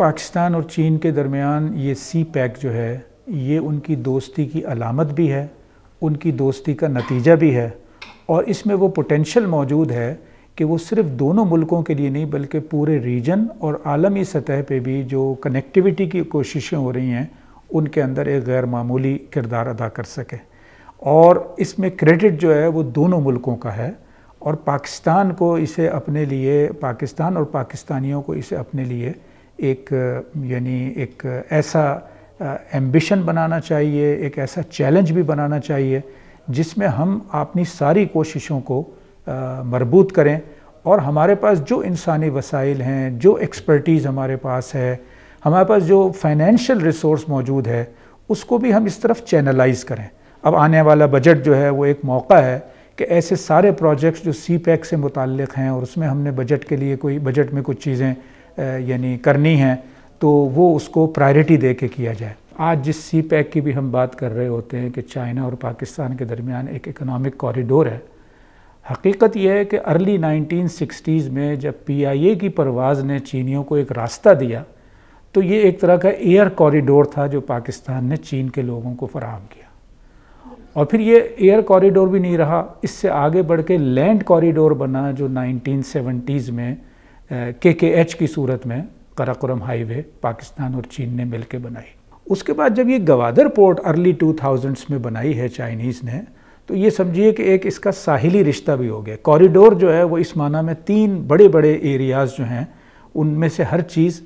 पाकिस्तान और चीन के दरमियान ये सी पैक जो है ये उनकी दोस्ती की अलामत भी है उनकी दोस्ती का नतीजा भी है और इसमें वो पोटेंशल मौजूद है कि वो सिर्फ दोनों मुल्कों के लिए नहीं बल्कि पूरे रीजन और आलमी सतह पे भी जो कनेक्टिविटी की कोशिशें हो रही हैं उनके अंदर एक गैर मामूली किरदार अदा कर सके और इसमें क्रेडिट जो है वो दोनों मुल्कों का है और पाकिस्तान को इसे अपने लिए पाकिस्तान और पाकिस्तानियों को इसे अपने लिए एक यानी एक ऐसा एम्बिशन बनाना चाहिए एक ऐसा चैलेंज भी बनाना चाहिए जिसमें हम अपनी सारी कोशिशों को मरबूत करें और हमारे पास जो इंसानी वसाइल हैं जो एक्सपर्टीज़ हमारे पास है हमारे पास जो फाइनेंशियल रिसोर्स मौजूद है उसको भी हम इस तरफ चैनलाइज करें अब आने वाला बजट जो है वो एक मौका है कि ऐसे सारे प्रोजेक्ट्स जो सी पैक e से मुतल हैं और उसमें हमने बजट के लिए कोई बजट में कुछ चीज़ें यानी करनी है तो वो उसको प्रायोरिटी दे के किया जाए आज जिस सी पैक e की भी हम बात कर रहे होते हैं कि चाइना और पाकिस्तान के दरमियान एक इकोनॉमिक कॉरिडोर है हकीकत यह है कि अर्ली 1960s में जब पीआईए की परवाज़ ने चीनियों को एक रास्ता दिया तो ये एक तरह का एयर कॉरिडोर था जो पाकिस्तान ने चीन के लोगों को फराहम किया और फिर ये एयर कॉरिडोर भी नहीं रहा इससे आगे बढ़ के लैंड कॉरिडोर बना जो 1970s में के के एच की सूरत में कराकोरम हाईवे पाकिस्तान और चीन ने मिलकर बनाई उसके बाद जब ये Gwadar port early two thousands में बनाई है चाइनीज़ ने तो ये समझिए कि एक इसका साहिली रिश्ता भी हो गया कॉरिडोर जो है वो इस माना में तीन बड़े बड़े एरियाज़ जो हैं उनमें से हर चीज़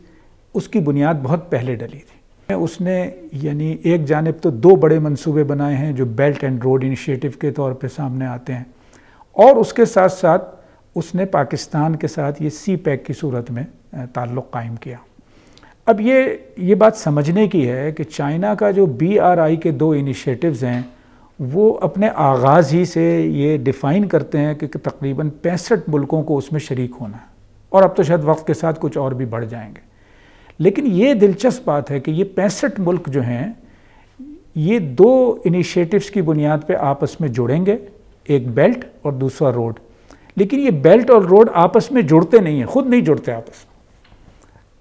उसकी बुनियाद बहुत पहले डली थी उसने यानी एक जानब तो दो बड़े मंसूबे बनाए हैं जो बेल्ट एंड रोड इनिशिएटिव के तौर पे सामने आते हैं और उसके साथ साथ उसने पाकिस्तान के साथ ये सी पैक की सूरत में ताल्लुक़ कायम किया अब ये ये बात समझने की है कि चाइना का जो बी आर आई के दो इनिशिएटिव्स हैं वो अपने आगाज़ ही से ये डिफ़ाइन करते हैं कि तकरीबन पैंसठ मुल्कों को उसमें शरीक होना है और अब तो शायद वक्त के साथ कुछ और भी बढ़ जाएंगे लेकिन ये दिलचस्प बात है कि ये पैंसठ मुल्क जो हैं ये दो इनिशिएटिव्स की बुनियाद पर आपस में जुड़ेंगे एक बेल्ट और दूसरा रोड लेकिन ये बेल्ट और रोड आपस में जुड़ते नहीं हैं खुद नहीं जुड़ते आपस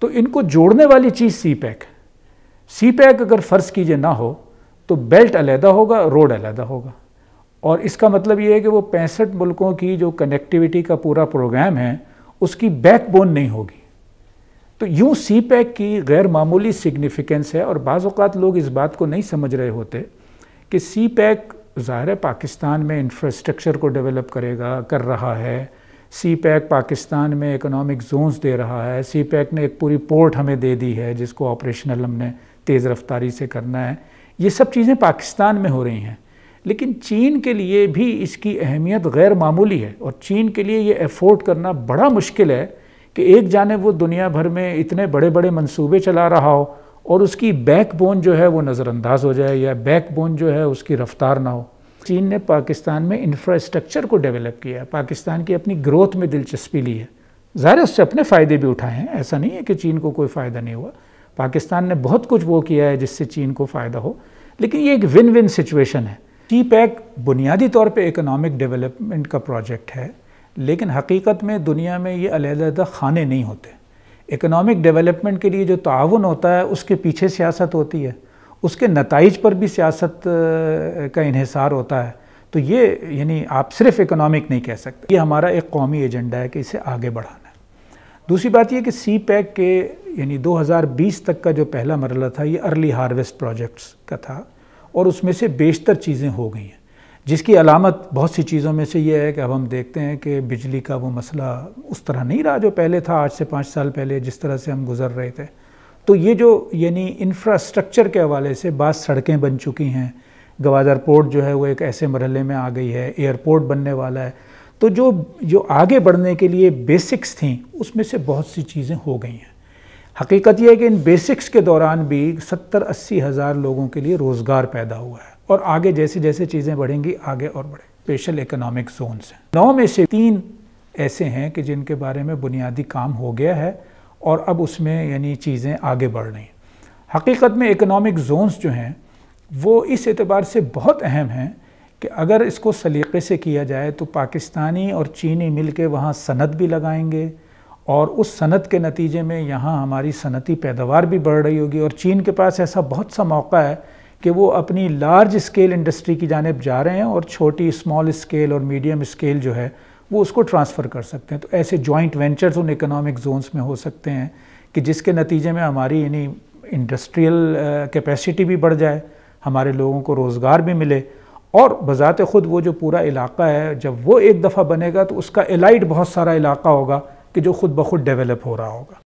तो इनको जोड़ने वाली चीज़ सी पैक है सी पैक अगर फ़र्ज़ कीजिए ना हो तो बेल्ट अलहदा होगा रोड अलहदा होगा और इसका मतलब ये है कि वो पैंसठ मुल्कों की जो कनेक्टिविटी का पूरा प्रोग्राम है उसकी बैकबोन नहीं होगी तो यूँ सी पैक की गैर मामूली सिग्निफिकेंस है और बाज़ात लोग इस बात को नहीं समझ रहे होते कि सी पैक ज़ाहिर है पाकिस्तान में इंफ्रास्ट्रक्चर को डेवलप करेगा कर रहा है सी पैक पाकिस्तान में इकोनॉमिक जोन्स दे रहा है सी पैक ने एक पूरी पोर्ट हमें दे दी है जिसको ऑपरेशनल हमने तेज़ रफ्तारी से करना है ये सब चीज़ें पाकिस्तान में हो रही हैं लेकिन चीन के लिए भी इसकी अहमियत गैर मामूली है और चीन के लिए ये एफोर्ड करना बड़ा मुश्किल है कि एक जाने वो दुनिया भर में इतने बड़े बड़े मंसूबे चला रहा हो और उसकी बैक बोन जो है वो नज़रअंदाज हो जाए या बैक बोन जो है उसकी रफ्तार ना हो चीन ने पाकिस्तान में इंफ्रास्ट्रक्चर को डेवलप किया है पाकिस्तान की अपनी ग्रोथ में दिलचस्पी ली है ज़ाहिर उससे अपने फ़ायदे भी उठाए हैं ऐसा नहीं है कि चीन को कोई फ़ायदा नहीं हुआ पाकिस्तान ने बहुत कुछ वो किया है जिससे चीन को फ़ायदा हो लेकिन ये एक विन विन सिचुएशन है टी पैक बुनियादी तौर पर इकोनॉमिक डेवलपमेंट का प्रोजेक्ट है लेकिन हकीकत में दुनिया में ये अलहदा खाने नहीं होते इकोनॉमिक डेवलपमेंट के लिए जो ताउन होता है उसके पीछे सियासत होती है उसके नतज पर भी सियासत का इहसार होता है तो ये यानी आप सिर्फ इकोनॉमिक नहीं कह सकते ये हमारा एक कौमी एजेंडा है कि इसे आगे बढ़ाना है दूसरी बात यह कि सी पैक के यानी 2020 तक का जो पहला मरला था ये अर्ली हार्वेस्ट प्रोजेक्ट्स का था और उसमें से बेशतर चीज़ें हो गई हैं जिसकी अलामत बहुत सी चीज़ों में से ये है कि अब हम देखते हैं कि बिजली का वो मसला उस तरह नहीं रहा जो पहले था आज से पाँच साल पहले जिस तरह से हम गुजर रहे थे तो ये जो यानी इंफ्रास्ट्रक्चर के हवाले से बात सड़कें बन चुकी हैं गवादर पोर्ट जो है वो एक ऐसे मरहले में आ गई है एयरपोर्ट बनने वाला है तो जो जो आगे बढ़ने के लिए बेसिक्स थी उसमें से बहुत सी चीज़ें हो गई हैं हकीकत यह है कि इन बेसिक्स के दौरान भी सत्तर अस्सी हज़ार लोगों के लिए रोज़गार पैदा हुआ है और आगे जैसे जैसे चीज़ें बढ़ेंगी आगे और बढ़े स्पेशल इकोनॉमिक जोन्स हैं नौ में से तीन ऐसे हैं कि जिनके बारे में बुनियादी काम हो गया है और अब उसमें यानी चीज़ें आगे बढ़ रही हैं हकीकत में इकोनॉमिक जोन्स जो हैं वो इस एतबार से बहुत अहम हैं कि अगर इसको सलीके से किया जाए तो पाकिस्तानी और चीनी मिल के वहाँ सनत भी लगाएंगे और उस सनत के नतीजे में यहाँ हमारी सनती पैदावार भी बढ़ रही होगी और चीन के पास ऐसा बहुत सा मौका है कि वो अपनी लार्ज स्केल इंडस्ट्री की जानब जा रहे हैं और छोटी स्मॉल स्केल और मीडियम स्केल जो है वो उसको ट्रांसफ़र कर सकते हैं तो ऐसे जॉइंट वेंचर्स उन इकोनॉमिक जोन्स में हो सकते हैं कि जिसके नतीजे में हमारी यानी इंडस्ट्रियल कैपेसिटी uh, भी बढ़ जाए हमारे लोगों को रोज़गार भी मिले और बज़ात ख़ुद वो जो पूरा इलाका है जब वो एक दफ़ा बनेगा तो उसका एलाइट बहुत सारा इलाका होगा कि जो ख़ुद ब खुद डेवलप हो रहा होगा